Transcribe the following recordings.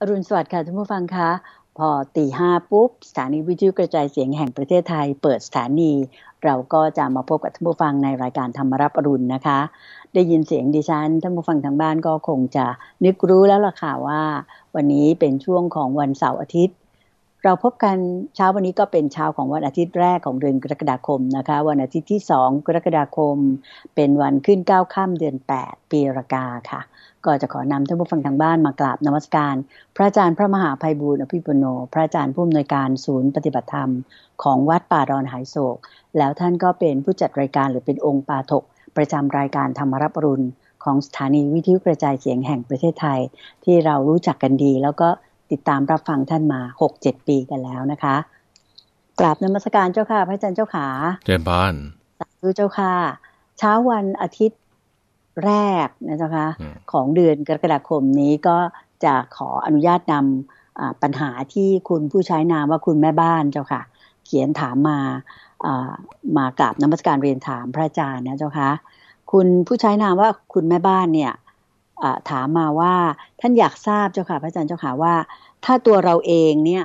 อรุณสวัสดิ์ค่ะท่านผู้ฟังคะ พอตีห้าปุ๊บสถานีวิทยุกระจายเสียงแห่งประเทศไทยเปิดสถานี เราก็จะมาพบกับท่านผู้ฟังในรายการธรรมรับอรุณนะคะ ได้ยินเสียงดิฉันท่านผู้ฟังทางบ้านก็คงจะนึกรู้แล้วล่ะค่ะว่า วันนี้เป็นช่วงของวันเสาร์อาทิตย์เราพบกันเช้าวันนี้ก็เป็นเช้าของวันอาทิตย์แรกของเดือนกรกฎาคมนะคะ วันอาทิตย์ที่สองกรกฎาคม เป็นวันขึ้นเก้าข้ามเดือน 8 ปีรากาค่ะ ก็จะขอนำท่านผู้ฟังทางบ้านมากราบนมัสการพระอาจารย์พระมหาภัยบูร์อภิปุโนพระอาจารย์ผู้อำนวยการศูนย์ปฏิบัติธรรม ของวัดป่าดอนหายโศก แล้วท่านก็เป็นผู้จัดรายการหรือเป็นองค์ปาถกประจำรายการธรรมรับรุณของสถานีวิทยุกระจายเสียงแห่งประเทศไทยที่เรารู้จักกันดีแล้วก็ติดตามรับฟังท่านมาหกเจ็ดปีกันแล้วนะคะกราบนมัสการเจ้าค่ะ พระอาจารย์เจ้าขาเจ้าบ้านสาธุเจ้าค่ะเช้าวันอาทิตย์แรกนะเจ้าค่ะของเดือนกรกฎาคมนี้ก็จะขออนุญาตนำปัญหาที่คุณผู้ใช้นามว่าคุณแม่บ้านเจ้าค่ะ เขียนถามมา มากราบนมัสการเรียนถามพระอาจารย์นะเจ้าค่ะคุณผู้ใช้นามว่าคุณแม่บ้านเนี่ยถามมาว่า ท่านอยากทราบเจ้าค่ะพระอาจารย์เจ้าค่ะว่า ถ้าตัวเราเองเนี่ย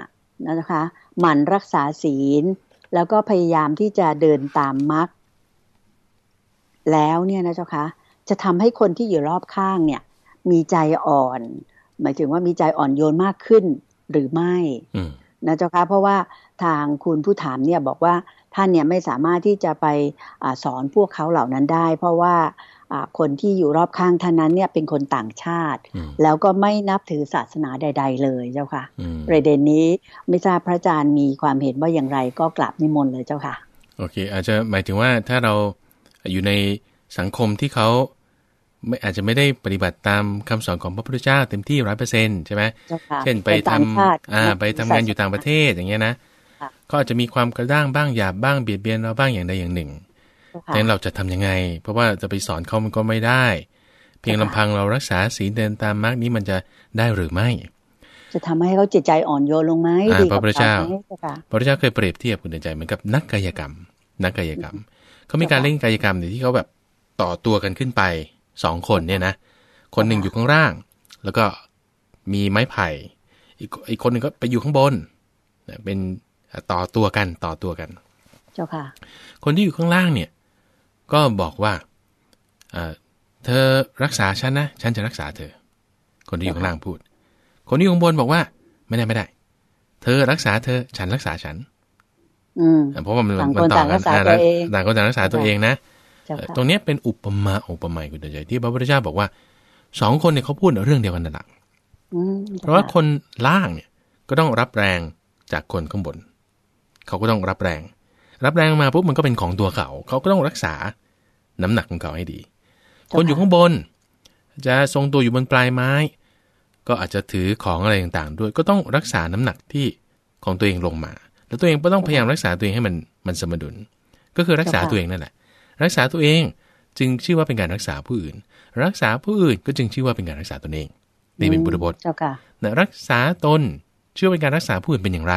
นะคะหมั่นรักษาศีลแล้วก็พยายามที่จะเดินตามมรรคแล้วเนี่ยนะเจ้าคะจะทำให้คนที่อยู่รอบข้างเนี่ย มีใจอ่อน หมายถึงว่ามีใจอ่อนโยนมากขึ้นหรือไม่นะเจ้าคะเพราะว่าทางคุณผู้ถามเนี่ยบอกว่าท่านเนี่ยไม่สามารถที่จะไปอสอนพวกเขาเหล่านั้นได้ เพราะว่าคนที่อยู่รอบข้างท่านนั้นเนี่ยเป็นคนต่างชาติ แล้วก็ไม่นับถือศาสนาใด ๆ เลยเจ้าค่ะ ประเด็นนี้ ไม่ทราบพระอาจารย์มีความเห็นว่าอย่างไรก็กลับนิมนต์เลยเจ้าค่ะ โอเค อาจจะหมายถึงว่าถ้าเราอยู่ในสังคมที่เขาไม่อาจจะไม่ได้ปฏิบัติตามคำสอนของพระพุทธเจ้าเต็มที่ร้อยเปอร์เซ็นต์ใช่ไหมเช่นไปทำอ่าไปทำงานอยู่ต่างประเทศอย่างเงี้ยนะก็อาจจะมีความกระด้างบ้างหยาบบ้างเบียดเบียนเราบ้างอย่างใดอย่างหนึ่งงั้นเราจะทํำยังไง เพราะว่าจะไปสอนเขามันก็ไม่ได้ เพียงลำพังเรารักษาศีลเดินตามมาร์กนี้มันจะได้หรือไม่จะทำให้เขาจิตใจอ่อนโยนลงไหมพระพุทธเจ้าพระพุทธเจ้าเคยเปรียบเทียบคุณเดินใจเหมือนกับนักกายกรรม นักกายกรรมเขามีการเล่นกายกรรมในที่เขาแบบต่อตัวกันขึ้นไปสองคนเนี่ยนะคนหนึ่งอยู่ข้างล่าง แล้วก็มีไม้ไผ่ อีกคนหนึ่งก็ไปอยู่ข้างบนเป็นต่อตัวกันต่อตัวกัน เจ้าค่ะ คนที่อยู่ข้างล่างเนี่ยก็บอกว่าเธอรักษาฉันนะ ฉันจะรักษาเธอ คนที่อยู่ข้างล่างพูด คนที่อยู่ข้างบนบอกว่า ไม่ได้ไม่ได้ เธอรักษาเธอ ฉันรักษาฉัน อืมเพราะว่ามันต่างกันต่างคนต่างรักษาตัวเองนะ ตรงนี้เป็นอุปมาอุปไมยคุณใจที่พระพุทธเจ้าบอกว่าสองคนเนี่ยเขาพูดเรื่องเดียวกันนั่นแหละเพราะว่าคนล่างเนี่ย ก็ต้องรับแรงจากคนข้างบน เขาก็ต้องรับแรง รับแรงมาปุ๊บมันก็เป็นของตัวเขาเขาก็ต้องรักษาน้ำหนักของเขาให้ดี คนอยู่ข้างบนจะทรงตัวอยู่บนปลายไม้ ก็อาจจะถือของอะไรต่างๆด้วย ก็ต้องรักษาน้ำหนักที่ของตัวเองลงมา แล้วตัวเองก็ต้องพยายามรักษาตัวเองให้มันมันสมดุลก็คือรักษาตัวเองนั่นแหละรักษาตัวเองจึงชื่อว่าเป็นการรักษาผู้อื่น รักษาผู้อื่นก็จึงชื่อว่าเป็นการรักษาตนเองนี่เป็นบุทธบทนะรักษาตนชื่อเป็นการรักษาผู้อื่นเป็นอย่างไร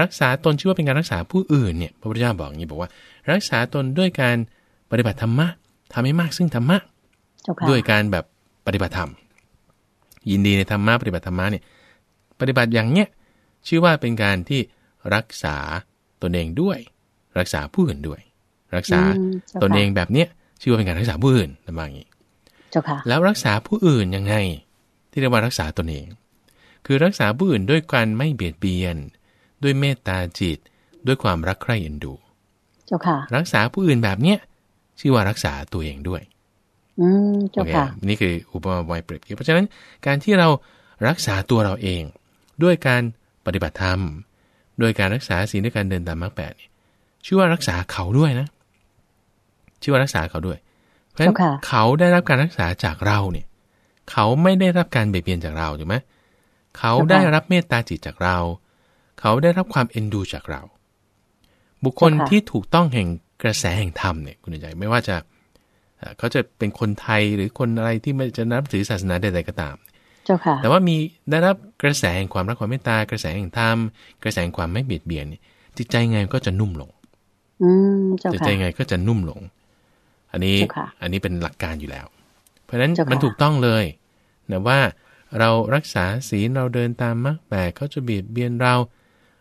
รักษาตนชื่อว่าเป็นการรักษาผู้อื่นเนี่ยพระพุทธเจ้าบอกอย่างนี้บอกว่า รักษาตนด้วยการปฏิบัติธรรมะทำให้มากซึ่งธรรมะด้วยการแบบปฏิบัติธรรม ยินดีในธรรมะปฏิบัติธรรมะเนี่ย ปฏิบัติอย่างเนี้ยชื่อว่าเป็นการที่รักษาตนเองด้วย รักษาผู้อื่นด้วย รักษาตนเองแบบเนี้ยชื่อว่าเป็นการรักษาผู้อื่นประมาณนี้แล้วรักษาผู้อื่นยังไงที่เรียกว่ารักษาตนเอง คือรักษาผู้อื่นด้วยการไม่เบียดเบียน ด้วยเมตตาจิตด้วยความรักใคร่เอ็นดูรักษาผู้อื่นแบบเนี้ยชื่อว่ารักษาตัวเองด้วย อืมจ้าค่ะนี่คืออุปมาไวเปรียบเทียบเพราะฉะนั้นการที่เรารักษาตัวเราเอง ด้วยการปฏิบัติธรรม ด้วยการรักษาศีลด้วยการเดินตามมรรคแปดนี่ชื่อว่ารักษาเขาด้วยนะชื่อว่ารักษาเขาด้วย เพราะฉะนั้นเขาได้รับการรักษาจากเราเนี่ย เขาไม่ได้รับการเบียดเบียนจากเราถูกไหมเขาได้รับเมตตาจิตจากเรา เขาได้รับความเอ็นดู จากเรา บุคคลที่ถูกต้องแห่งกระแสแห่งธรรมเนี่ย คุณใจไม่ว่าจะเขาจะเป็นคนไทยหรือคนอะไรที่ไม่จะนับถือศาสนาใด ๆก็ตาม เจ้าค่ะแต่ว่ามีได้รับกระแสแห่งความรักความเมตตากระแสแห่งธรรมกระแสแห่งความไม่เบียดเบียนจิตใจไงก็จะนุ่มลงอืจิตใจไงก็จะนุ่มลงอันนี้ อันนี้เป็นหลักการอยู่แล้ว เพราะฉะนั้นมันถูกต้องเลยนะว่าเรารักษาศีลเราเดินตามมรรคแปดเขาจะเบียดเบียนเรา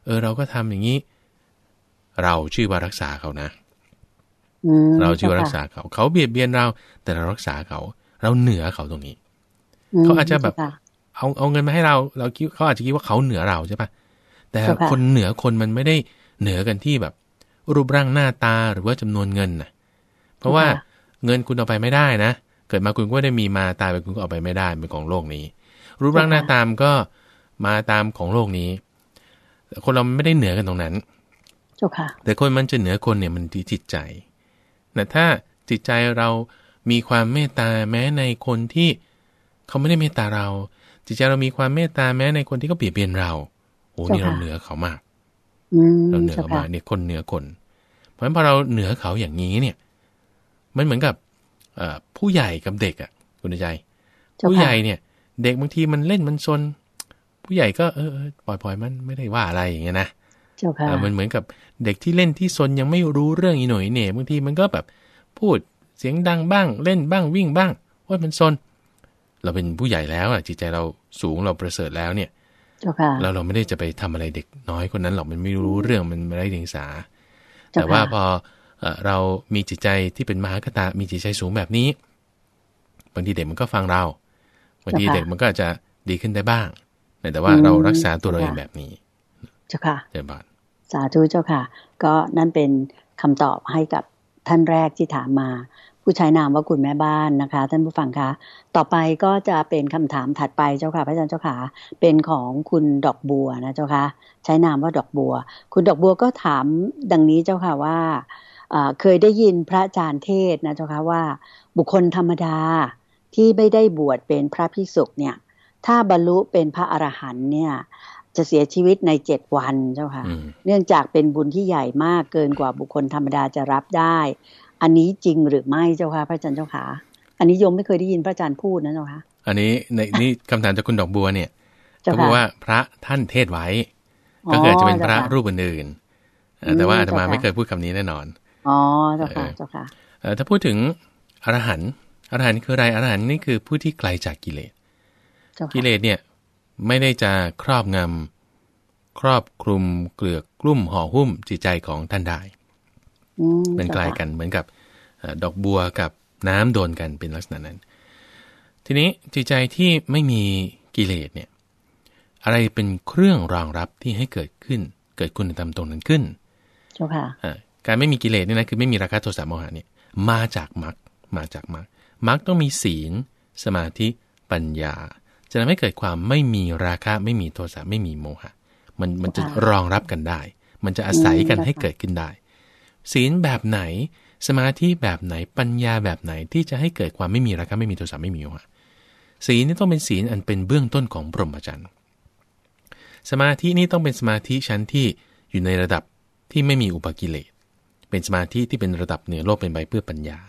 เออเราก็ทำอย่างนี้ เราชื่อว่ารักษาเขานะเราชื่อรักษาเขา เขาเบียดเบียนเรา แต่เรารักษาเขา เราเหนือเขาตรงนี้ เขาอาจจะแบบเอาเอาเงินมาให้เรา เราคิดเขาอาจจะคิดว่าเขาเหนือเราใช่ปะ แต่คนเหนือคนมันไม่ได้เหนือกันที่แบบ รูปร่างหน้าตาหรือว่าจำนวนเงินนะเพราะว่าเงินคุณเอาไปไม่ได้นะ เกิดมาคุณก็ได้มีมาตายไปคุณก็เอาไปไม่ได้เป็นของโลกนี้ รูปร่างหน้าตามก็มาตามของโลกนี้ คนเราไม่ได้เหนือกันตรงนั้น แต่คนมันจะเหนือคนเนี่ยมันที่จิตใจนะถ้าจิตใจเรามีความเมตตาแม้ในคนที่เขาไม่ได้เมตตาเรา จิตใจเรามีความเมตตาแม้ในคนที่เขาเบียดเบียนเราโอ้นี่เราเหนือเขามากเราเหนือมาเนี่ยคนเหนือคนเพราะฉะนั้นพอเราเหนือเขาอย่างนี้เนี่ย มันเหมือนกับผู้ใหญ่กับเด็กอ่ะ คุณใจ ผู้ใหญ่เนี่ย เด็กบางทีมันเล่นมันซนผู้ใหญ่ก็เออปล่อยปล่อยมันไม่ได้ว่าอะไรอย่างเงี้ยนะจ้าค่ะมันเหมือนกับเด็กที่เล่นที่ซนยังไม่รู้เรื่องอีหน่อยเนี่ยบางทีมันก็แบบพูดเสียงดังบ้างเล่นบ้างวิ่งบ้างว่ามันซนเราเป็นผู้ใหญ่แล้วอ่ะ จิตใจเราสูงเราประเสริฐแล้วเนี่ยเราเราไม่ได้จะไปทำอะไรเด็กน้อยคนนั้นหรอกมันไม่รู้เรื่องมันได้เดียงสาแต่ว่าพอเรามีจิตใจที่เป็นมหากตามีจิตใจสูงแบบนี้บางทีเด็กมันก็ฟังเราบางทีเด็กมันก็จะดีขึ้นได้บ้างแต่ว่าเรารักษาตัวเราเองแบบนี้เจ้าค่ะเจ้าบาทสาธุเจ้าค่ะ ก็นั่นเป็นคำตอบให้กับท่านแรกที่ถามมา ผู้ใช้นามว่าคุณแม่บ้านนะคะ ท่านผู้ฟังคะ ต่อไปก็จะเป็นคำถามถัดไปเจ้าค่ะ พระอาจารย์เจ้าค่ะ เป็นของคุณดอกบัวนะเจ้าค่ะใช้นามว่าดอกบัว คุณดอกบัวก็ถามดังนี้เจ้าค่ะว่า เคยได้ยินพระอาจารย์เทศนะเจ้าค่ะว่าบุคคลธรรมดาที่ไม่ได้บวชเป็นพระพิสุกเนี่ย ถ้าบรรลุเป็นพระอรหันเนี่ยจะเสียชีวิตในเจ็ดวันเจ้าค่ะเนื่องจากเป็นบุญที่ใหญ่มากเกินกว่าบุคคลธรรมดาจะรับได้ อันนี้จริงหรือไม่เจ้าค่ะพระอาจารย์เจ้าค่ะอันนี้ยมไม่เคยได้ยินพระอาจารย์พูดนะเจ้าค่ะอันนี้ในนี่คำถามจากคุณดอกบัวเนี่ยเขาบอกว่าพระท่านเทศไว้ ก็เกิดจะเป็นพระรูปอื่นๆแต่ว่าอาตมาไม่เคยพูดคำนี้แน่นอน อ๋อเจ้าค่ะ เจ้าค่ะถ้าพูดถึงอรหันต์อรหันต์คืออะไรอรหันต์นี่คือผู้ที่ไกลจากกิเลสกิเลสเนี่ยไม่ได้จะครอบงำครอบคลุมเกลือกลุ่มห่อหุ้ม จิตใจของท่านได้เป็นกลายกันเหมือนกับดอกบัวกับน้ำโดนกันเป็นลักษณะนั้น ทีนี้จิตใจที่ไม่มีกิเลสเนี่ย อะไรเป็นเครื่องรองรับที่ให้เกิดขึ้น เกิดคุณธรรมตรงนั้นขึ้นเจ้าค่ะการไม่มีกิเลสเนี่ยนะคือไม่มีราคะโทสะโมหะเนี่ยมาจากมรรคมาจากมรรคมรรคต้องมีศีลสมาธิปัญญาจะทำให้เกิดความไม่มีราคะไม่มีโทสะไม่มีโมหะมันมันจะรองรับกันได้ มันจะอาศัยกันให้เกิดขึ้นได้ ศีลแบบไหน สมาธิแบบไหนปัญญาแบบไหนที่จะให้เกิดความไม่มีราคะไม่มีโทสะไม่มีโมหะศีลนี่ต้องเป็นศีลอันเป็นเบื้องต้นของพรหมจรรย์สมาธินี่ต้องเป็นสมาธิชั้นที่อยู่ในระดับที่ไม่มีอุปกิเลส เป็นสมาธิที่เป็นระดับเหนือโลกเป็นไปเพื่อปัญญา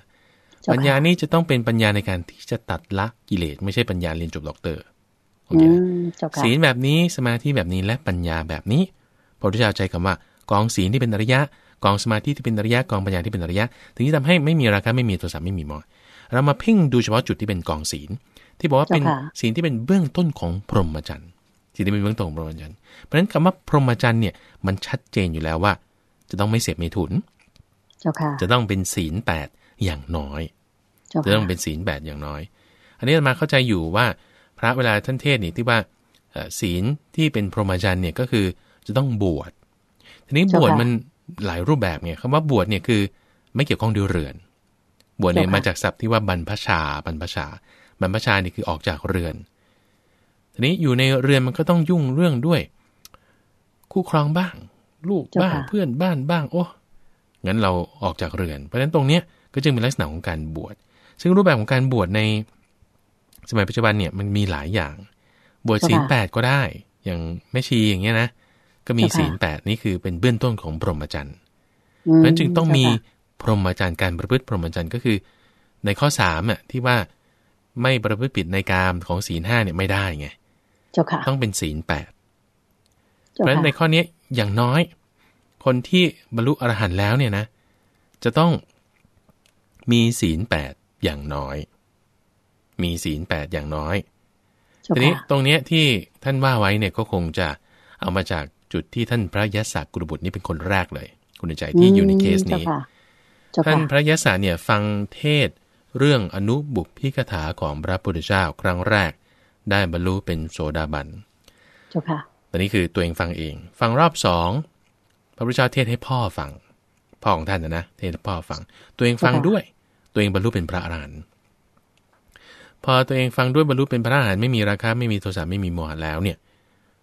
ปัญญานี้จะต้องเป็นปัญญาในการที่จะตัดละกิเลสไม่ใช่ปัญญาเรียนจบด็อกเตอร์โอเคศีลแบบนี้สมาธิแบบนี้และปัญญาแบบนี้พระพุทธเจ้าใจคำว่ากองศีลที่เป็นอริยะกองสมาธิที่เป็นอริยะกองปัญญาที่เป็นอริยะถึงที่ทำให้ไม่มีราคะไม่มีโทสะไม่มีมอยเรามาเพ่งดูเฉพาะจุดที่เป็นกองศีล ที่บอกว่าเป็นศีลที่เป็นเบื้องต้นของพรหมจรรย์ศีลที่เป็นเบื้องต้นของพรหมจรรย์เพราะฉะนั้นคำว่าพรหมจรรย์เนี่ยมันชัดเจนอยู่แล้วว่า จะต้องไม่เสพเมถุนจะต้องเป็นศีลแปดอย่างน้อยจะต้องเป็นศีลแปดอย่างน้อย อันนี้มาเข้าใจอยู่ว่าพระเวลาท่านเทศนี่ที่ว่าศีลที่เป็นพรหมจรรย์เนี่ยก็คือจะต้องบวชทีนี้บวชมันหลายรูปแบบเนี่ยคำว่าบวชเนี่ยคือ ไม่เกี่ยวข้องดูเรือน บวชเนี่ยมาจากศัพท์ที่ว่าบรรพชา บรรพชา บรรพชานี่คือออกจากเรือน ทีนี้อยู่ในเรือนมันก็ต้องยุ่งเรื่องด้วย คู่ครองบ้าง ลูกบ้างเพื่อนบ้านบ้าง โอ้งั้นเราออกจากเรือน เพราะฉะนั้นตรงเนี้ยก็จึงเป็นลักษณะของการบวช ซึ่งรูปแบบของการบวชในสมัยปัจจุบันเนี่ยมันมีหลายอย่าง บวชศีลแปดก็ได้ อย่างแม่ชีอย่างเงี้ยนะ ก็มีศีลแปดนี่คือเป็นเบื้องต้นของพรหมจรรย์ เพราะฉะนั้นจึงต้องมีพรหมจรรย์การประพฤติพรหมจรรย์ก็คือ ในข้อสามอ่ะที่ว่าไม่ประพฤติผิดในกามของศีลห้าเนี่ยไม่ได้ไงต้องเป็นศีลแปด เพราะฉะนั้นในข้อนี้อย่างน้อย คนที่บรรลุอรหันต์แล้วเนี่ยนะ จะต้องมีศีลแปดอย่างน้อย มีศีลแปดอย่างน้อย ทีนี้ตรงเนี้ยที่ท่านว่าไว้เนี่ยก็คงจะเอามาจากจุดที่ท่านพระยศกุลบุตรนี่เป็นคนแรกเลย คุณใจที่อยู่ในเคสนี้ท่านพระยศเนี่ยฟังเทศเรื่องอนุบุพพิกถาของพระพุทธเจ้าครั้งแรกได้บรรลุเป็นโสดาบันตอนนี้คือตัวเองฟังเอง ฟังรอบสองพระพุทธเจ้าเทศให้พ่อฟังพ่อของท่านนะนะเทศให้พ่อฟังตัวเองฟังด้วยตัวเองบรรลุเป็นพระอรหันต์พอตัวเองฟังด้วยบรรลุเป็นพระอรหันต์ไม่มีราคะไม่มีโทสะไม่มีโมหะแล้วเนี่ย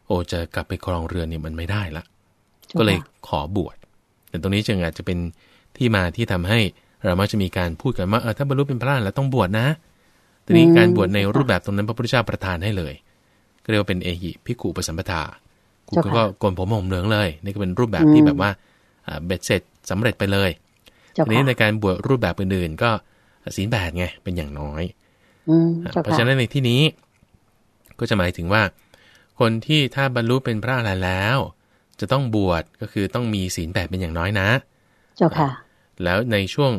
โอจะกลับไปครองเรือนเนี่ยมันไม่ได้ละ ก็เลยขอบวชแต่ตรงนี้จึงอาจจะเป็นที่มาที่ทำให้ เรามักจะมีการพูดกันว่าเออถ้าบรรลุเป็นพระอรหันต์แล้วต้องบวชนะทีนี้การบวชในรูปแบบตรงนั้นพระพุทธเจ้าประทานให้เลยก็เรียกว่าเป็นเอหิพิกุปสัมปทากูก็โกนผมหอมเหลืองเลย นี่ก็เป็นรูปแบบที่แบบว่าเบ็ดเสร็จสำเร็จไปเลยนี้ในการบวชรูปแบบอื่น ๆ ก็ศีลแปดไงเป็นอย่างน้อยเพราะฉะนั้นในที่นี้ ก็จะหมายถึงว่า คนที่ถ้าบรรลุเป็นพระอรหันต์แล้ว จะต้องบวชก็คือต้องมีศีลแปดเป็นอย่างน้อยนะ เจ้าค่ะแล้วในช่วง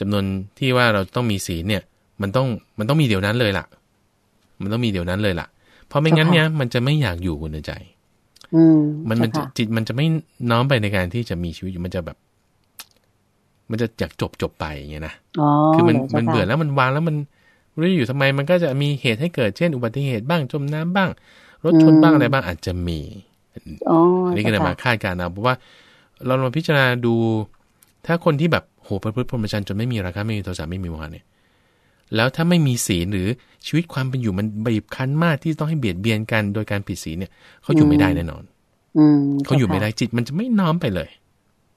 จำนวนที่ว่าเราต้องมีศีลเนี่ย มันต้องมันต้องมีเดี๋ยวนั้นเลยล่ะ มันต้องมีเดี๋ยวนั้นเลยล่ะ เพราะไม่งั้นเนี่ยมันจะไม่อยากอยู่คุณใจมันมันจิตมันจะไม่น้อมไปในการที่จะมีชีวิตอยู่มันจะแบบมันจะอยากจบจบไปอย่างเงี้ยนะคือมันมันเบื่อแล้วมันวางแล้วมันรู้อยู่ทำไมมันก็จะมีเหตุให้เกิด เช่นอุบัติเหตุบ้าง จมน้ำบ้าง รถชนบ้าง อะไรบ้างอาจจะมีอันนี้ก็จะมาคาดการณ์นะเพราะว่าเราลองพิจารณาดู ถ้าคนที่แบบโหประพฤติพรหมจรรย์จนไม่มีราคาไม่มีโทสะไม่มีโมหะเนี่ย แล้วถ้าไม่มีศีลหรือชีวิตความเป็นอยู่มันบีบคั้นมากที่ต้องให้เบียดเบียนกันโดยการผิดศีลเนี่ยเขาอยู่ไม่ได้แน่นอนเขาอยู่ไม่ได้จิตมันจะไม่น้อมไปเลย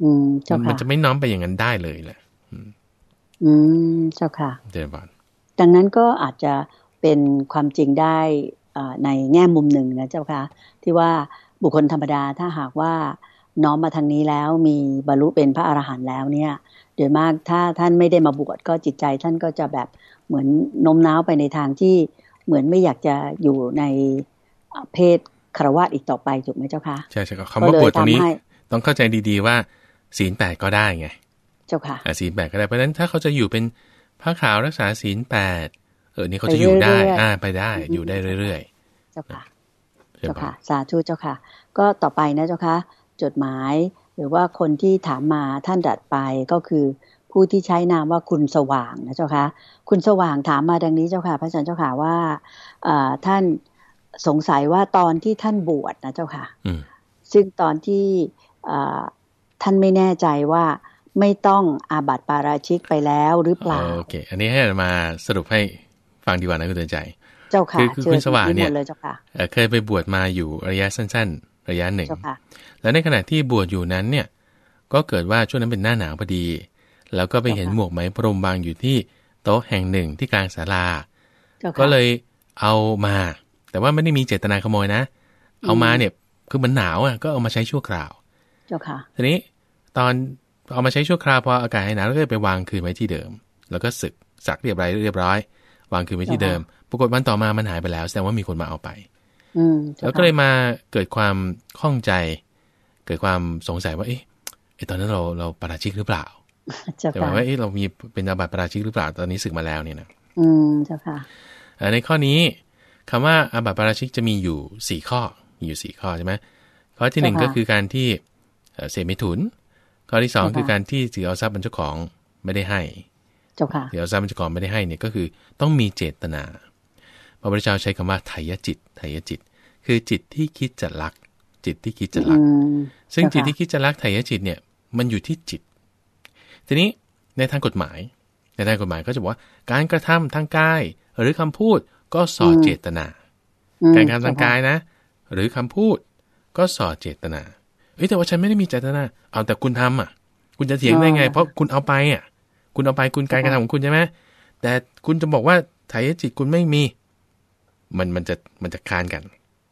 อืมเจ้าค่ะมันจะไม่น้อมไปอย่างนั้นได้เลยแหละ อืมเจ้าค่ะเจ้าบานดังนั้นก็อาจจะเป็นความจริงได้ในแง่มุมหนึ่งนะเจ้าค่ะที่ว่าบุคคลธรรมดาถ้าหากว่าน้อมมาทางนี้แล้วมีบรรลุเป็นพระอรหันต์แล้วเนี่ย โดยมากถ้าท่านไม่ได้มาบวชก็จิตใจ ท่านก็จะแบบเหมือนโน้มน้าวไปในทางที่เหมือนไม่อยากจะอยู่ใน เพศคารวะอีกต่อไปถูกไหมเจ้าคะใช่ใช่ครับคำว่าบวชตรงนี้ ต้องเข้าใจดี ๆ ว่าศีลแปดก็ได้ไงเจ้าค่ะศีลแปดก็ได้ เพราะฉะนั้น ถ้าเขาจะอยู่เป็นพระขาวรักษาศีลแปดเออ นี่เขาจะอยู่ได้อ่าไปได้ อยู่ได้เรื่อยๆ เจ้าค่ะ เจ้าค่ะ สาธุเจ้าค่ะ ก็ต่อไปนะเจ้าค่ะ จดหมายหรือว่าคนที่ถามมาท่านดัดไปก็คือผู้ที่ใช้นามว่าคุณสว่างนะเจ้าค่ะ คุณสว่างถามมาดังนี้เจ้าค่ะ พระอาจารย์เจ้าค่ะว่าท่านสงสัยว่าตอนที่ท่านบวชนะเจ้าค่ะซึ่งตอนที่ท่านไม่แน่ใจว่าไม่ต้องอาบัติปาราชิกไปแล้วหรือเปล่าโอเคอันนี้ให้มาสรุปให้ฟังดีกว่านะคุณเตือนใจ เจ้าค่ะคือคุณสว่างเนี่ยเคยไปบวชมาอยู่ระยะสั้น ๆ ระยะหนึ่งแล้วในขณะที่บวชอยู่นั้นเนี่ยก็เกิดว่าช่วงนั้นเป็นหน้าหนาวพอดี แล้วก็ไปเห็นหมวกไหมพรมบางอยู่ที่โต๊ะแห่งหนึ่งที่กลางศาลาก็เลยเอามา แต่ว่าไม่ได้มีเจตนาขโมยนะ เอามาเนี่ยคือมันหนาวอ่ะก็เอามาใช้ชั่วคราว เจ้าค่ะ ทีนี้ตอนเอามาใช้ชั่วคราวพออากาศหายหนาวก็ไปวางคืนไว้ที่เดิม แล้วก็สึกสักเรียบร้อยเรียบร้อย วางคืนไว้ที่เดิม ปรากฏวันต่อมามันหายไปแล้วแสดงว่ามีคนมาเอาไปแล้วก็เลยมาเกิดความข้องใจ เกิดความสงสัยว่าเอ๊ะตอนนั้นเราเราประชิกหรือเปล่าแต่ว่าเอ๊ะเรามีเป็นอาบัติปราชิกหรือเปล่า ตอนนี้สึกมาแล้วเนี่ยนะอืมเจ้าค่ะในข้อนี้คำว่าอาบัติปราชิกจะมีอยู่สี่ข้อมีอยู่สี่ข้อใช่ไหมข้อที่หนึ่งก็คือการที่เสพมิถุนข้อที่สองคือการที่ถือเอาทรัพย์เป็นเจ้าของไม่ได้ให้เจ้าค่ะถือเอาทรัพย์เป็นเจ้าของไม่ได้ให้เนี่ยก็คือต้องมีเจตนา พระพุทธเจ้าใช้คำว่าไถยจิตไถยจิต คือจิตที่คิดจะรัก จิตที่คิดจะรัก ซึ่งจิตที่คิดจะรักไถยจิตเนี่ยมันอยู่ที่จิต ทีนี้ในทางกฎหมาย ในทางกฎหมายก็จะบอกว่าการกระทำทางกายหรือคำพูดก็ส่อเจตนา การกระทำทางกายนะ หรือคำพูดก็ส่อเจตนาเฮ้แต่ว่าฉันไม่ได้มีเจตนาเอาแต่คุณทำอ่ะ คุณจะเถียงได้ไง เพราะคุณเอาไปอ่ะ คุณเอาไปคุณการกระทำของคุณใช่ไหมแต่คุณจะบอกว่าไถจิตคุณไม่มี มันมันจะมันจะคานกัน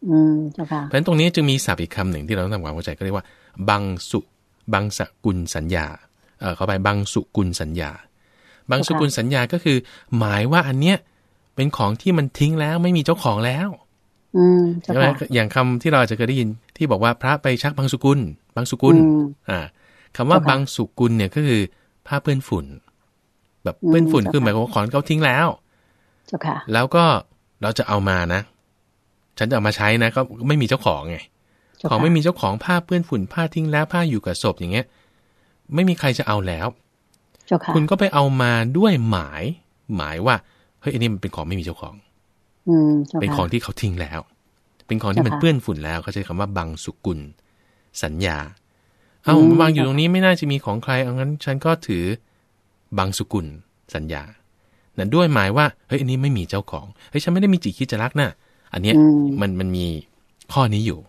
อืมเจ้าค่ะเพราะฉะนั้นตรงนี้จึงมีศัพท์อีกคำหนึ่ง ที่เราต้องทำความเข้าใจก็เรียกว่า บังสุ บังสกุลสัญญาเออเข้าไป บังสุกุลสัญญา บังสุกุลสัญญา ก็คือหมายว่าอันเนี้ย เป็นของที่มันทิ้งแล้ว ไม่มีเจ้าของแล้วใช่ไหมอย่างคำที่เราจะเคยได้ยินที่บอกว่าพระไปชักบางสุกุลบางสุกุลอ่า คำว่าบางสุกุลเนี่ยก็คือผ้าเปื้อนฝุ่น แบบเปื้อนฝุ่นคือหมายความว่าขอนเขาทิ้งแล้วเจ้าค่ะแล้วก็เราจะเอามานะ ฉันจะเอามาใช้นะก็ไม่มีเจ้าของไงของไม่มีเจ้าของผ้าเปื้อนฝุ่น ผ้าทิ้งแล้วผ้าอยู่กับศพอย่างเงี้ยไม่มีใครจะเอาแล้วคุณก็ไปเอามาด้วยหมาย หมายว่าเฮ้ยอันนี้มันเป็นของไม่มีเจ้าของเป็นของที่เขาทิ้งแล้ว เป็นของที่มันเปื้อนฝุ่นแล้วเขาใช้คำว่าบังสุกุลสัญญา เอาวางอยู่ตรงนี้ไม่น่าจะมีของใครเอางั้นฉันก็ถือ บังสุกุลสัญญา นั่นด้วยหมายว่าเฮ้ยอันนี้ไม่มีเจ้าของเฮ้ยฉันไม่ได้มีจิตคิดจะรักนะ่ะ อันเนี้ยมันมันมีข้อนี้อยู่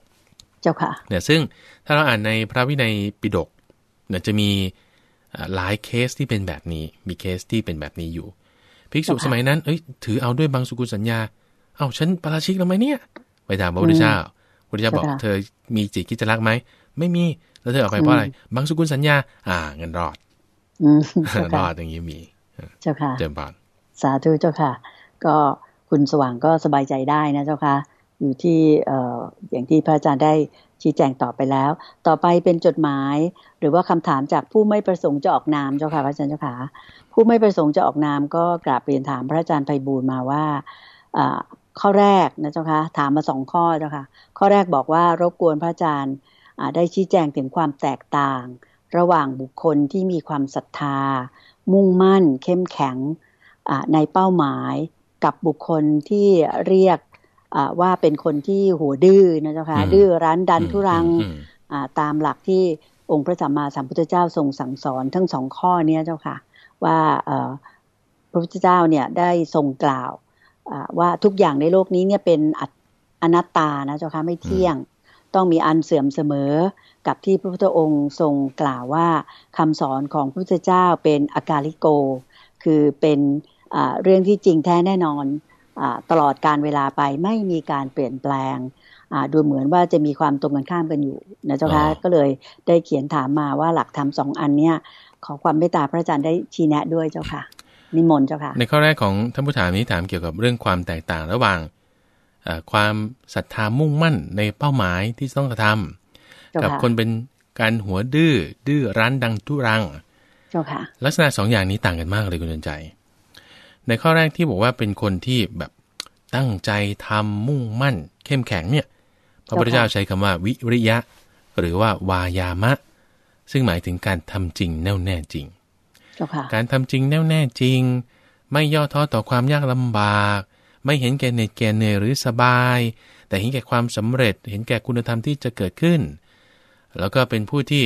เจ้าค่ะเนี่ยซึ่งถ้าเราอ่านในพระวินัยปิฎกเนี่ยจะมีหลายเคสที่เป็นแบบนี้ มีเคสที่เป็นแบบนี้อยู่ภิกษุสมัยนั้นเอ้ยถือเอาด้วยบางสุกุลสัญญาเอาฉันประราชิกแล้วไหมเนี่ยไปถามพระพุทธเจ้า พระพุทธเจ้าบอก เธอมีจิตคิดจะรักไหมไม่มีแล้วเธอออกไปเพราะอะไรบางสกุลสัญญา อ่าเงินรอดรอดอย่างนี้มี เจ้าค่ะเจริญพรสาธุเจ้าค่ะ ก็คุณสว่างก็สบายใจได้นะเจ้าค่ะ อยู่ที่เอ่ออย่างที่พระอาจารย์ได้ชี้แจงต่อไปแล้ว ต่อไปเป็นจดหมาย หรือว่าคำถามจากผู้ไม่ประสงค์จะออกนามเจ้าค่ะพระอาจารย์เจ้าค่ะ ผู้ไม่ประสงค์จะออกนามก็กราบเรียนถามพระอาจารย์ไพบูลมาว่าข้อแรกนะเจ้าคะถามมาสองข้อเจ้าค่ะข้อแรกบอกว่ารบกวนพระอาจารย์ได้ชี้แจงถึงความแตกต่าง ระหว่างบุคคลที่มีความศรัทธา มุ่งมั่น เข้มแข็งในเป้าหมายกับบุคคลที่เรียกว่าเป็นคนที่หัวดื้อนะเจ้าค่ะดื้อรั้นดันทุรังตามหลักที่องค์พระสัมมาสัมพุทธเจ้าทรงสั่งสอนทั้งสองข้อนี้เจ้าค่ะว่าพระพุทธเจ้าเนี่ยได้ทรงกล่าวว่าทุกอย่างในโลกนี้เนี่ยเป็นอนัตตานะเจ้าค่ะไม่เที่ยงต้องมีอันเสื่อมเสมอกับที่พระพุทธองค์ทรงกล่าวว่า คำสอนของพระพุทธเจ้าเป็นอากาลิโก คือเป็นเรื่องที่จริงแท้แน่นอนอตลอดการเวลาไปไม่มีการเปลี่ยนแปลงดูเหมือนว่าจะมีความตรงกันข้ามกันอยู่นะเจ้าค่ะ ก็เลยได้เขียนถามมาว่าหลักธรรมสองอันเนี้ยขอความเมตตาพระอาจารย์ได้ชี้แนะด้วยเจ้าค่ะนิมนต์เจ้าค่ะ ในข้อแรกของท่านผู้ถามนี้ถามเกี่ยวกับเรื่องความแตกต่างระหว่าง ความศรัทธามุ่งมั่นในเป้าหมายที่ต้องกระทำกับคนเป็นการหัวดื้อดื้อรั้นดังทุรังเจ้าค่ะลักษณะสองอย่างนี้ต่างกันมากเลยคุณสนใจ ในข้อแรกที่บอกว่าเป็นคนที่แบบตั้งใจทำมุ่งมั่น เข้มแข็งเนี่ยพระพุทธเจ้าใช้คำว่าวิริยะ หรือว่าวายามะ ซึ่งหมายถึงการทำจริงแน่วแน่จริงการทำจริงแน่วแน่จริง ไม่ย่อท้อต่อความยากลำบาก ไม่เห็นแก่เหน็ดแก่เหนื่อยหรือสบาย แต่เห็นแก่ความสำเร็จเห็นแก่คุณธรรมที่จะเกิดขึ้น แล้วก็เป็นผู้ที่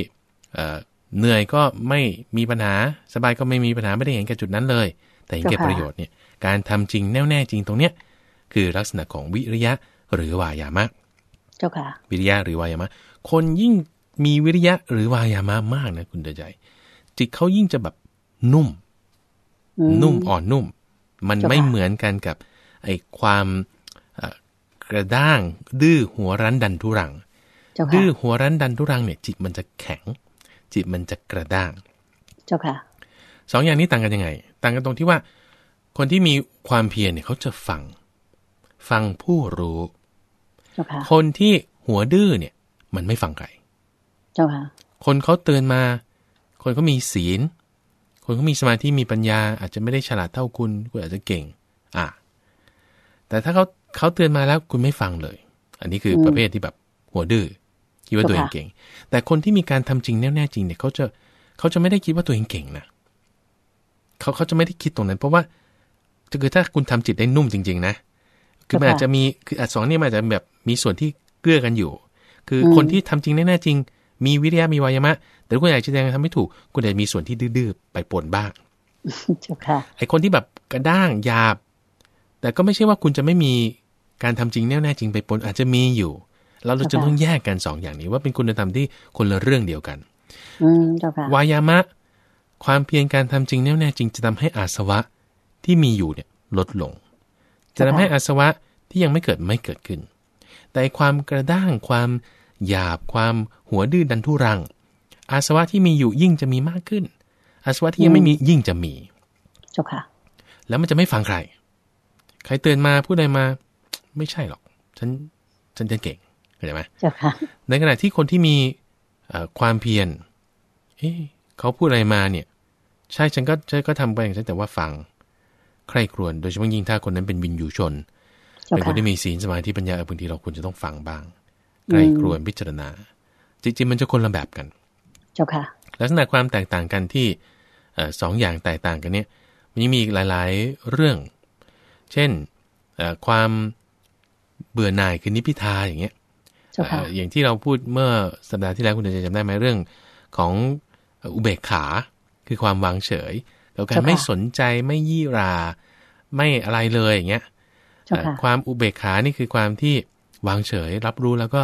เหนื่อยก็ไม่มีปัญหาสบายก็ไม่มีปัญหาไม่ได้เห็นแก่จุดนั้นเลย แต่เห็นแก่ประโยชน์เนี่ยการทำจริงแน่วแน่จริงตรงเนี้ยคือลักษณะของวิริยะหรือวายามะเจ้าค่ะวิริยะหรือวายามะคนยิ่งมีวิริยะหรือวายามะมากนะคุณเดใจจิตเขายิ่งจะแบบนุ่ม นุ่ม อ่อนนุ่ม มันไม่เหมือนกันกับ ไอ้ความกระด้างดื้อหัวรั้นดันทุรัง ดื้อหัวรั้นดันทุรังเนี่ย จิตมันจะแข็ง จิตมันจะกระด้าง เจ้าค่ะสองอย่างนี้ต่างกันยังไง ต่างกันตรงที่ว่า คนที่มีความเพียรเนี่ย เขาจะฟังฟังผู้รู้ คนที่หัวดื้อเนี่ย มันไม่ฟังใคร เจ้าค่ะ คนเขาเตือนมา คนเขามีศีลคนเขามี สมาธิมี ปัญญา อาจจะ ไม่ ได้ ฉลาด เท่า คุณ คุณ อาจจะ เก่ง อ่ะแต่ ถ้า เขาเขาเตือน มา แล้ว คุณไม่ฟัง เลย อันนี้ คือ ประเภท ที่ แบบ หัว ดื้อ คิดว่า ตัวเอง เก่ง แต่ คน ที่ มี การทำจริง แน่ๆจริง เนี่ย เขาจะเขาจะ ไม่ ได้ คิด ว่า ตัวเอง เก่ง นะเขาเขาจะ ไม่ ได้ คิด ตรงนั้น เพราะว่าจะคือ ถ้า คุณทำจิต ได้ นุ่ม จริงๆนะ คือมันอาจจะ มี คืออัดสองนี่มันอาจจะ แบบ มี ส่วน ที่ เกื้อ กัน อยู่ คือคนที่ทำจริงแน่ๆจริงมีวิทยามีวายามะ แต่คุณหยาชี้แสดงทำไม่ถูก คุณอาจจะมีส่วนที่ดื้อไปปนบ้าง่คะไอคนที่แบบกระด้างหยาบ แต่ก็ไม่ใช่ว่าคุณจะไม่มีการทำจริงแน่แน่จริง ไปปนอาจจะมีอยู่ เราจะต้องแยกกันสองอย่างนี้ ว่าเป็นคุณธรรมที่คนละเรื่องเดียวกันวายามะ ความเพียรการทำจริง แน่แน่จริง จะทำให้อาสวะที่มีอยู่เนี่ย ลดลง จะทำให้อาสวะที่ยังไม่เกิดไม่เกิดขึ้น แต่ความกระด้างความหยาบความหัวดื้อดันทุรัง อาสวะที่มีอยู่ยิ่งจะมีมากขึ้นอาสวะที่ยังไม่มียิ่งจะมีเจ้าค่ะแล้วมันจะไม่ฟังใคร ใครเตือนมาผู้ใดมา ไม่ใช่หรอก ฉันฉันจะเก่งเข้าใจไหมเจ้าค่ะในขณะที่คนที่มีความเพียรเอ๊เขาพูดอะไรมาเนี่ย ใช่ฉันก็ฉันก็ทำไปอย่างฉันแต่ว่าฟัง ใครครวนโดยเฉพาะยิ่งถ้าคนนั้นเป็นวินยูชนเป็นคนที่มีศีลสมาธิปัญญาบางทีเราควรจะต้องฟังบ้างใกล้ครวนพิจารณาจริงๆ มันจะคนละแบบกันเจ้าค่ะลักษณะความแตกต่างกันที่สองอย่างแตกต่างกันเนี่ย มันยังมีอีกหลาย ๆเรื่อง เช่นความเบื่อหน่ายคือนิพิทาอย่างเงี้ยอย่างที่เราพูดเมื่อสัปดาห์ที่แล้วคุณจะจำได้ไหมเรื่อง ของอุเบกขาคือความวางเฉยก้วการไม่สนใจไม่ยี่ราไม่อะไรเลยอย่างเงี้ยความอุเบกขานี่คือความที่วางเฉยรับรู้แล้วก็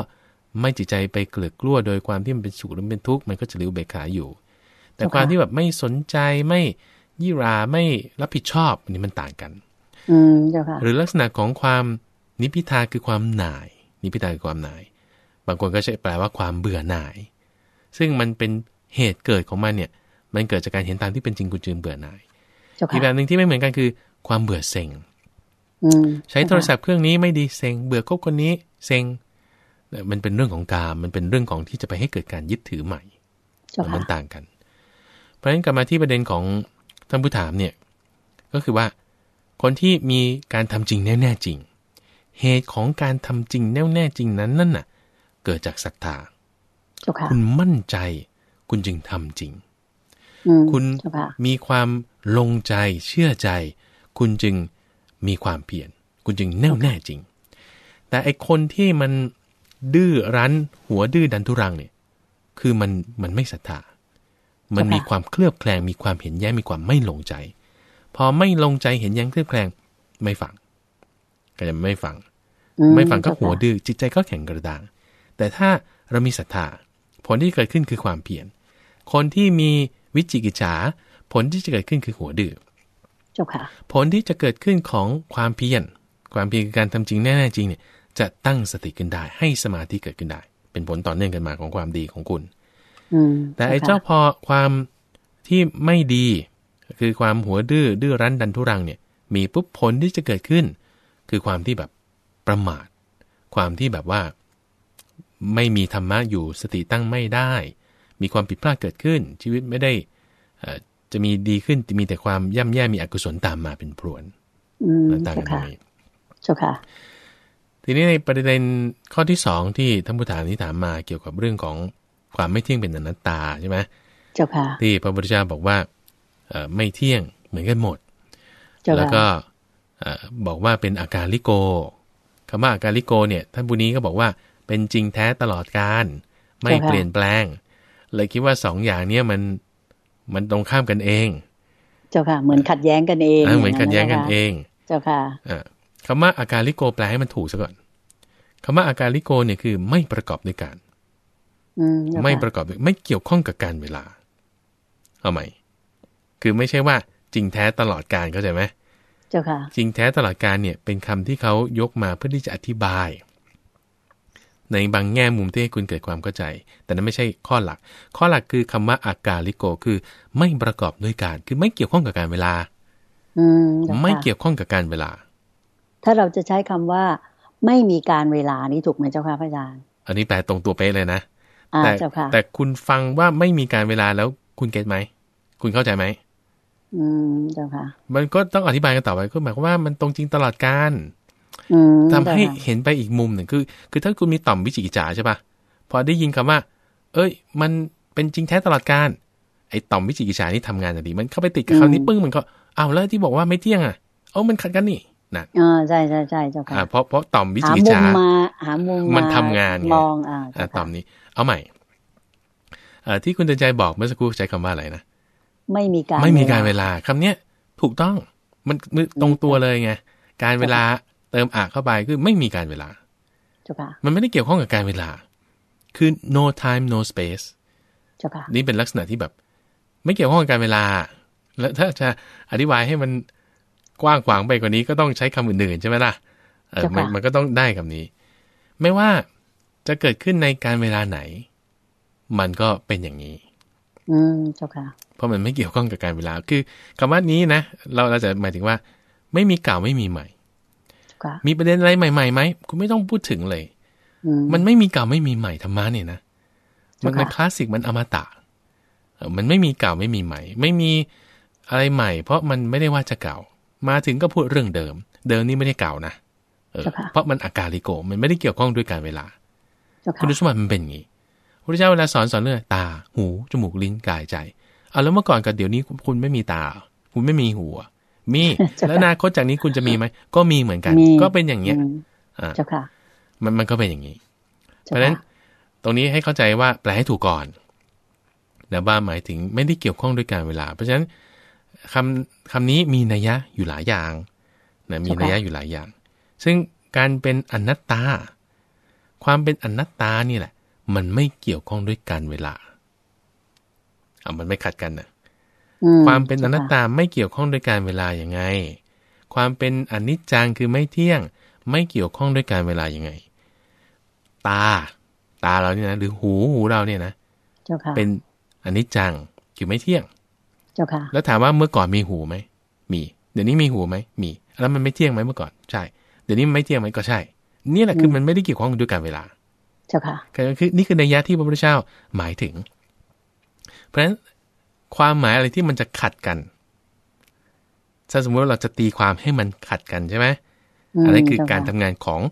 ไม่จิตใจไปเกลือกลัวโดยความที่มันเป็นสุขหรือเป็นทุกข์มันก็จะริ้วเบกขาอยู่ แต่ความที่แบบไม่สนใจไม่ยี่ราไม่รับผิดชอบนี่มันต่างกัน อืมเจ้าค่ะหรือลักษณะของความนิพิทาคือความหน่าย นิพิทาคือความหน่าย บางคนก็ใช้แปลว่าความเบื่อหน่าย ซึ่งมันเป็นเหตุเกิดของมันเนี่ย มันเกิดจากการเห็นตามที่เป็นจริงกุญจืงเบื่อหน่ายอีกแบบหนึ่งที่ไม่เหมือนกันคือ ความเบื่อเซ็งใช้โทรศัพท์เครื่องนี้ไม่ดีเซ็งเบื่อคบคนนี้เซ็งมันเป็นเรื่องของกามมันเป็นเรื่องของที่จะไปให้เกิดการยึดถือใหม่ มันต่างกัน เพราะฉะนั้นกลับมาที่ประเด็นของท่านผู้ถามเนี่ย ก็คือว่า คนที่มีการทำจริงแน่แน่จริง เหตุของการทำจริงแน่แน่จริงนั้นนั่นน่ะเกิดจากศรัทธาคุณมั่นใจคุณจึงทำจริง คุณมีความลงใจเชื่อใจ คุณจึงมีความเพียรคุณจึงแน่วแน่จริงแต่ไอคนที่มันดื้อรั้น หัวดื้อดันทุรังเนี่ย คือมันมันไม่ศรัทธา มันมีความเคลือบแคลง มีความเห็นแย้มีความไม่ลงใจ พอไม่ลงใจเห็นแย้งเคลือบแคลงไม่ฟังก็จะไม่ฟัง ไม่ฟังก็หัวดื้อจิตใจก็แข็งกระด้าง แต่ถ้าเรามีศรัทธาผลที่เกิดขึ้นคือความเพียรคนที่มีวิจิกิจฉาผลที่จะเกิดขึ้นคือหัวดื้อผลที่จะเกิดขึ้นของความเพียรความเพียรคือการทำจริงแน่ๆจริงเนี่ยจะตั้งสติขึ้นได้ให้สมาธิเกิดขึ้นได้ เป็นผลต่อเนื่องกันมาของความดีของคุณแต่ไอ้เจ้าพอความที่ไม่ดี คือความหัวดื้อ ดื้อรั้นดันทุรังเนี่ย มีปุ๊บผลที่จะเกิดขึ้น คือความที่แบบประมาท ความที่แบบว่าไม่มีธรรมะอยู่สติตั้งไม่ได้ มีความผิดพลาดเกิดขึ้น ชีวิตไม่ได้จะมีดีขึ้นมีแต่ความย่ำแย่มีอกุศลตามมาเป็นพรวนต่างกันตรงนี้เจ้าค่ะทีนี้ในประเด็นข้อที่สองที่ท่านผู้ถามนี้ถามมาเกี่ยวกับเรื่องของความไม่เที่ยงเป็นอนัตตาใช่ไหมเจ้าค่ะที่พระพุทธเจ้าบอกว่าไม่เที่ยงเหมือนกันหมดแล้วก็บอกว่าเป็นอาการลิโกคำว่าอาการลิโกเนี่ยท่านบุนี้ก็บอกว่าเป็นจริงแท้ตลอดการไม่เปลี่ยนแปลง เลยคิดว่าสองอย่างเนี้ยมันมันตรงข้ามกันเอง เจ้าค่ะ เหมือนขัดแย้งกันเองเหมือนขัดแย้งกันเอง เจ้าค่ะคำว่าอาการลิโกแปลให้มันถูกซะก่อน คำว่าอาการลิโกเนี่ยคือไม่ประกอบด้วยการไม่ประกอบด้วยไม่เกี่ยวข้องกับการเวลา เอาใหม่ คือไม่ใช่ว่า จริงแท้ตลอดการเข้าใจไหม เจ้าค่ะ จริงแท้ตลอดการเนี่ย เป็นคำที่เขายกมาเพื่อที่จะอธิบาย ในบางแง่มุมที่ให้คุณเกิดความเข้าใจ แต่นั้นไม่ใช่ข้อหลัก ข้อหลักคือคำว่าอากาลิโกคือไม่ประกอบด้วยการ คือไม่เกี่ยวข้องกับการเวลาไม่เกี่ยวข้องกับการเวลาถ้าเราจะใช้คำว่าไม่มีการเวลานี้ถูกไหมเจ้าค่ะพระอาจารย์ อันนี้แปลตรงตัวเป๊ะเลยนะแต่แต่คุณฟังว่าไม่มีการเวลาแล้วคุณเก็ตไหม คุณเข้าใจไหมอืม เจ้าค่ะ มันก็ต้องอธิบายกันต่อไปก็หมายความว่ามันตรงจริงตลอดการทำให้เห็นไปอีกมุมหนึ่งคือ คือถ้าคุณมีต่อมวิจิกิจฉาใช่ปะพอได้ยินคำว่า เอ้ยมันเป็นจริงแท้ตลอดการ ไอ้ต่อมวิจิกิจฉานี่ทำงานอย่างดีมันเข้าไปติดกับคำนี้ปึ้งมันก็เอาแล้วที่บอกว่าไม่เที่ยงอ่ะเอามันขัดกันนี่นะอ่าใช่ใช่ใช่เจ้าค่ะเพราะเพราะต่อมวิจิกิจาหามุมมันทำงานมองอ่าต่อมนี้ เอาใหม่อที่คุณตันใจบอกเมื่อสักครู่ใช้คำว่าอะไรนะไม่มีการไม่มีการเวลาคำเนี้ยถูกต้องมันตรงตัวเลยไงการเวลาเติมอ่ะเข้าไปคือไม่มีการเวลาจมันไม่ได้เกี่ยวข้องกับการเวลาคือ no time no space นี่เป็นลักษณะที่แบบ ไม่เกี่ยวข้องกับการเวลา แล้วถ้าจะอธิบายให้มันกว้างขวางไปกว่านี้ก็ต้องใช้คำอื่นๆใช่ไหมล่ะเออมันมันก็ต้องได้คำนี้ ไม่ว่าจะเกิดขึ้นในการเวลาไหน มันก็เป็นอย่างนี้ อืมเจ้าค่ะเพราะมันไม่เกี่ยวข้องกับการเวลา คือคำว่านี้นะ เราเราจะหมายถึงว่า ไม่มีเก่าไม่มีใหม่ มีประเด็นอะไรใหม่ๆไหม คุณไม่ต้องพูดถึงเลยมันไม่มีเก่าไม่มีใหม่ธรรมะเนี่ยนะ มันคลาสสิกมันอมตะ มันไม่มีเก่าไม่มีใหม่ ไม่มีอะไรใหม่ เพราะมันไม่ได้ว่าจะเก่ามาถึงก็พูดเรื่องเดิม เดิมนี่ไม่ได้เก่านะเพราะมันอากาลิโก มันไม่ได้เกี่ยวข้องด้วยการเวลา คุณสมบัติมันเป็นอย่างนี้พระเจ้าเวลาสอนสอนเรื่องตา หู จมูกลิ้น กายใจ เอาแล้วเมื่อก่อนกับเดี๋ยวนี้คุณไม่มีตา คุณไม่มีหู มี แล้วอนาคตจากนี้คุณจะมีไหม ก็มีเหมือนกัน ก็เป็นอย่างเนี้ยอ่า มันมันก็เป็นอย่างนี้ เพราะฉะนั้นตรงนี้ให้เข้าใจว่า แปลให้ถูกก่อนนะว่าหมายถึงไม่ได้เกี่ยวข้องด้วยการเวลา เพราะฉะนั้นคำคำนี้มีนัยยะอยู่หลายอย่างนะมีนัยยะอยู่หลายอย่าง ซึ่งการเป็นอนัตตา ความเป็นอนัตตานี่แหละ มันไม่เกี่ยวข้องด้วยการเวลาอ่ะมันไม่ขัดกันนะความเป็นอนัตตาไม่เกี่ยวข้องด้วยการเวลาอย่างไง ความเป็นอนิจจังคือไม่เที่ยง ไม่เกี่ยวข้องด้วยการเวลาอย่างไง ตาตาเราเนี่ยนะหรือหูหูเราเนี่ยนะเป็นอนิจจังคือไม่เที่ยงจ้าค่ะแล้วถามว่าเมื่อก่อนมีหูไหม มี เดี๋ยวนี้มีหูไหม มี แล้วมันไม่เที่ยงไหมเมื่อก่อน ใช่ เดี๋ยวนี้ไม่เที่ยงไหมก็ใช่ นี่แหละคือมันไม่ได้เกี่ยวข้องด้วยการเวลา เจ้าค่ะคือนี่คือในยะที่พระพุทธเจ้าหมายถึง เพราะฉะนั้นความหมายอะไรที่มันจะขัดกัน ถ้าสมมติว่าเราจะตีความให้มันขัดกันใช่ไหมอันนี้คือการทำงานของ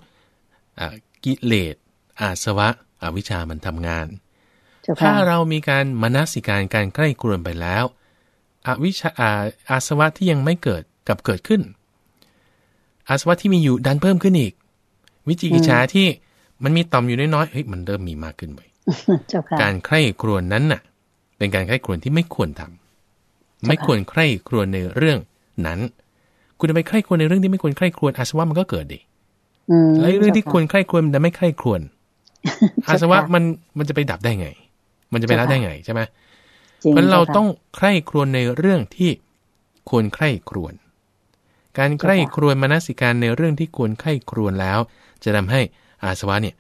อกิเลสอาสวะ อวิชามันทำงาน ถ้าเรามีการมนัสิการการใกล้กลวนไปแล้วอวิชาอาอาสวะที่ยังไม่เกิดกับเกิดขึ้น อาสวะที่มีอยู่ดันเพิ่มขึ้นอีก วิจิกิจฉาที่มันมีต่อมอยู่น้อยยเฮ้ยมันเริ่มมีมากขึ้นไปการใคร่ครวญนั้นน่ะเป็นการใคร่ครวญที่ไม่ควรทำ ไม่ควรใคร่ครวญในเรื่องนั้น คุณจะไปใคร่ครวญในเรื่องที่ไม่ควรใคร่ครวญอาสวะมันก็เกิดดิแล้วเรื่องที่ควรใคร่ครวญแต่ไม่ใคร่ครวญอาสวะมันมันจะไปดับได้ไง มันจะไปละได้ไง ใช่ไหมเพราะเราต้องใคร่ครวญในเรื่องที่ควรใคร่ครวญการใคร่ครวญมนสิการในเรื่องที่ควรใคร่ครวญแล้ว จะทำให้อาสวะเนี่ย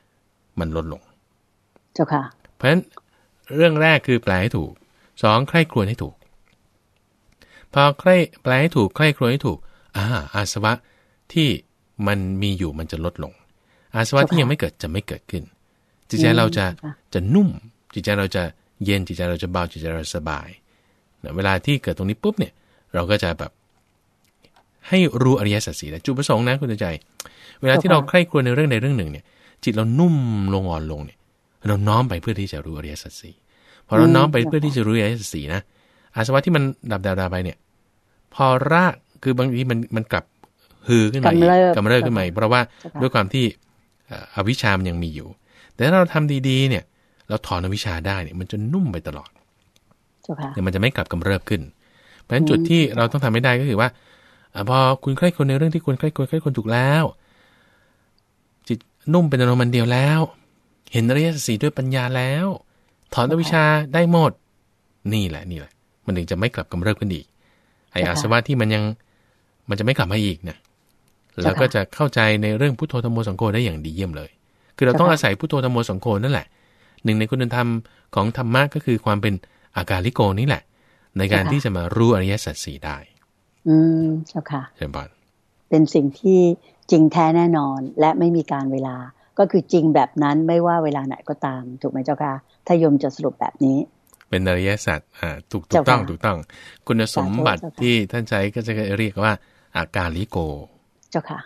มันลดลง เจ้าค่ะ เพราะฉะนั้นเรื่องแรกคือแปลให้ ถูกสองใคร่ครวญให้ถูก พอใคร่แปลให้ ถูกใคร่ครวญให้ถูก อ่า อาสวะที่มันมีอยู่มันจะลดลง อาสวะที่ยังไม่เกิดจะไม่เกิดขึ้น จิตใจเราจะจะนุ่มจิตใจเราจะเย็นจิตใจเราจะเบาจิตใจเราสบายนะเวลาที่เกิดตรงนี้ปุ๊บเนี่ย เราก็จะแบบให้รู้อริยสัจสีนะจุดประสงค์นะคุณใจ เวลาที่เราใคร่ครวญในเรื่องใดเรื่องหนึ่งเนี่ย จิตเรานุ่มลงอ่อนลงเนี่ย เราน้อมไปเพื่อที่จะรู้อริยสัจสีพอเราน้อมไปเพื่อที่จะรู้อริยสัจสีนะอาสวะที่มันดับดาวไปเนี่ย พอระกคือบางทีมันมันกลับฮือขึ้นมาอีกกำเริบขึ้นมาเพราะว่าด้วยความที่อวิชามันยังมีอยู่ แต่ถ้าเราทำดีๆเนี่ยแล้วถอนอวิชาได้เนี่ยมันจะนุ่มไปตลอดเนี่ยมันจะไม่กลับกำเริบขึ้น เพราะฉะนั้นจุดที่เราต้องทำไม่ได้ก็คือว่าอพอคุณใคร่คนในเรื่องที่คุณใคร่คนใคร่คนถูกแล้ว จิตนุ่มเป็นอารมณ์ันเดียวแล้ว เห็นอริยสัจีด้วยปัญญาแล้ว ถอนอวิชาได้หมดนี่แหละนี่แหละมันถึงจะไม่กลับกำเริบขึ้นอีกไออาสวะที่มันยังมันจะไม่กลับมาอีกนะแล้วก็จะเข้าใจในเรื่องพุทโธธรรมโมสังโฆได้อย่างดีเยี่ยมเลย คือเราต้องอาศัยพุทโธธรรมโมสังโฆนั่นแหละหนึ่งในคุณธรรมของธรรมะก็คือความเป็นอากาลิโกนี่แหละ ในการที่จะมารู้อริยสัจสี่ได้ อืม เจ้าค่ะเชิญบอลเป็นสิ่งที่จริงแท้แน่นอนและไม่มีการเวลา ก็คือจริงแบบนั้นไม่ว่าเวลาไหนก็ตาม ถูกไหมเจ้าค่ะ ถ้ายมจะสรุปแบบนี้ เป็นอริยสัจ อ่าถูกถูกต้อง ถูกต้อง คุณสมบัติที่ท่านใช้ก็จะเรียกว่าอาการลิโก เจ้าค่ะ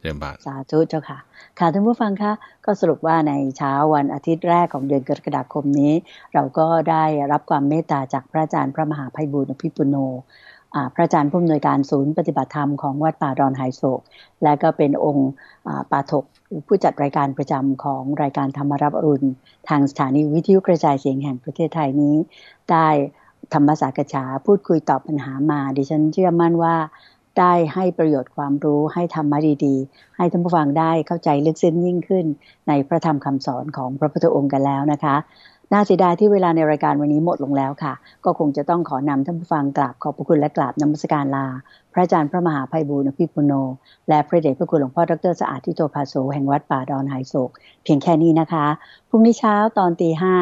เจ้บาสาธุเจ้าค่ะค่ะท่านผู้ฟังคะ ก็สรุปว่าในเช้าวันอาทิตย์แรกของเดือนกรกฎาคมนี้ เราก็ได้รับความเมตตาจากพระอาจารย์พระมหาภัยบุญอภิปุโนพระอาจารย์ผู้อำนวยการศูนย์ปฏิบัติธรรมของวัดป่าดอนไฮโศก และก็เป็นองค์ปาถกผู้จัดรายการประจำของรายการธรรมรับอรุณทางสถานีวิทยุกระจายเสียงแห่งประเทศไทยนี้ ได้ธรรมสากฉาพูดคุยตอบปัญหามา ดิฉันเชื่อมั่นว่าได้ให้ประโยชน์ความรู้ให้ธรรมะดีๆ ให้ท่านผู้ฟังได้เข้าใจลึกซึ้งยิ่งขึ้น ในพระธรรมคำสอนของพระพุทธองค์กันแล้วนะคะ น่าเสียดายที่เวลาในรายการวันนี้หมดลงแล้วค่ะ ก็คงจะต้องขอนำท่านผู้ฟังกราบขอบพระคุณและกราบนมัสการลา พระอาจารย์พระมหาภัยบูรณพิปุโน และพระเดชพระคุณหลวงพ่อดรสะอาดที่โตภาโซแห่งวัดป่าดอนหายโศกเพียงแค่นี้นะคะพรุ่งนี้เช้าตอนตีห้า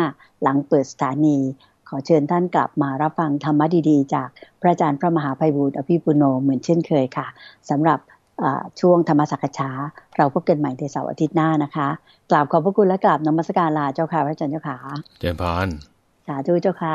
หลังเปิดสถานีขอเชิญท่านกลับมารับฟังธรรมะดี ๆ จากพระอาจารย์พระมหาภัยบูตรอภิปุโนเหมือนเช่นเคยค่ะสำหรับช่วงธรรมสักษาเราพบกันใหม่ในเสาร์อาทิตย์หน้านะคะกล่าวขอบพระคุณและกราบนมัสการลาเจ้าค่ะพระอาจารย์เจ้าค่ะเจริญพรสาธุเจ้าค่ะ